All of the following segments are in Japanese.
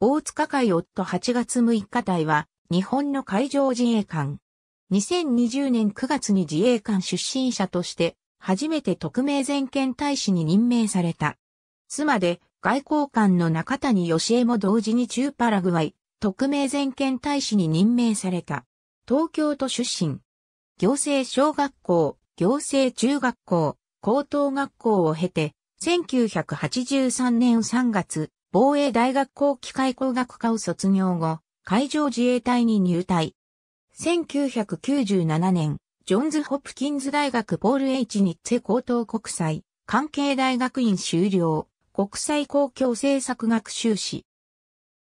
大塚会夫8月6日隊は、日本の海上自衛官。2020年9月に自衛官出身者として、初めて特命全権大使に任命された。妻で、外交官の中谷義恵も同時に中パラグアイ、特命全権大使に任命された。東京都出身。行政小学校、行政中学校、高等学校を経て、1983年3月、防衛大学校機械工学科を卒業後、海上自衛隊に入隊。1997年、ジョンズ・ホプキンズ大学ポール・ H・ ニッツェ高等国際、関係大学院修了、国際公共政策学修士。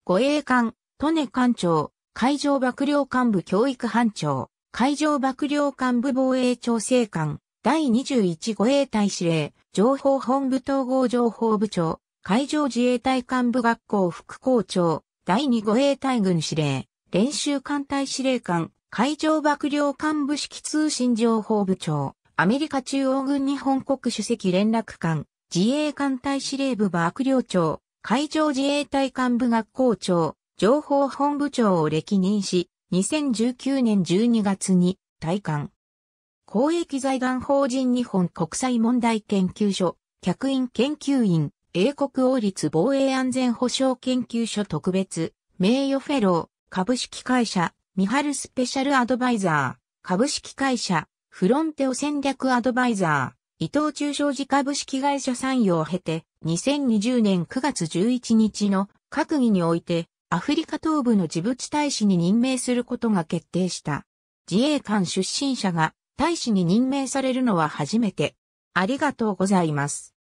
護衛艦、トネ艦長、海上幕僚幹部教育班長、海上幕僚幹部防衛調整官、第21護衛隊司令、情報本部統合情報部長、海上自衛隊幹部学校副校長、第2護衛隊軍司令、練習艦隊司令官、海上幕僚幹部式通信情報部長、アメリカ中央軍日本国主席連絡官、自衛艦隊司令部幕僚長、海上自衛隊幹部学校長、情報本部長を歴任し、2019年12月に退官。公益財団法人日本国際問題研究所、客員研究員、英国王立防衛安全保障研究所特別、名誉フェロー、株式会社、ミハルスペシャルアドバイザー、株式会社、フロンテオ戦略アドバイザー、伊藤中将事株式会社参与を経て、2020年9月11日の閣議において、アフリカ東部のジブチ大使に任命することが決定した。自衛官出身者が大使に任命されるのは初めて。ありがとうございます。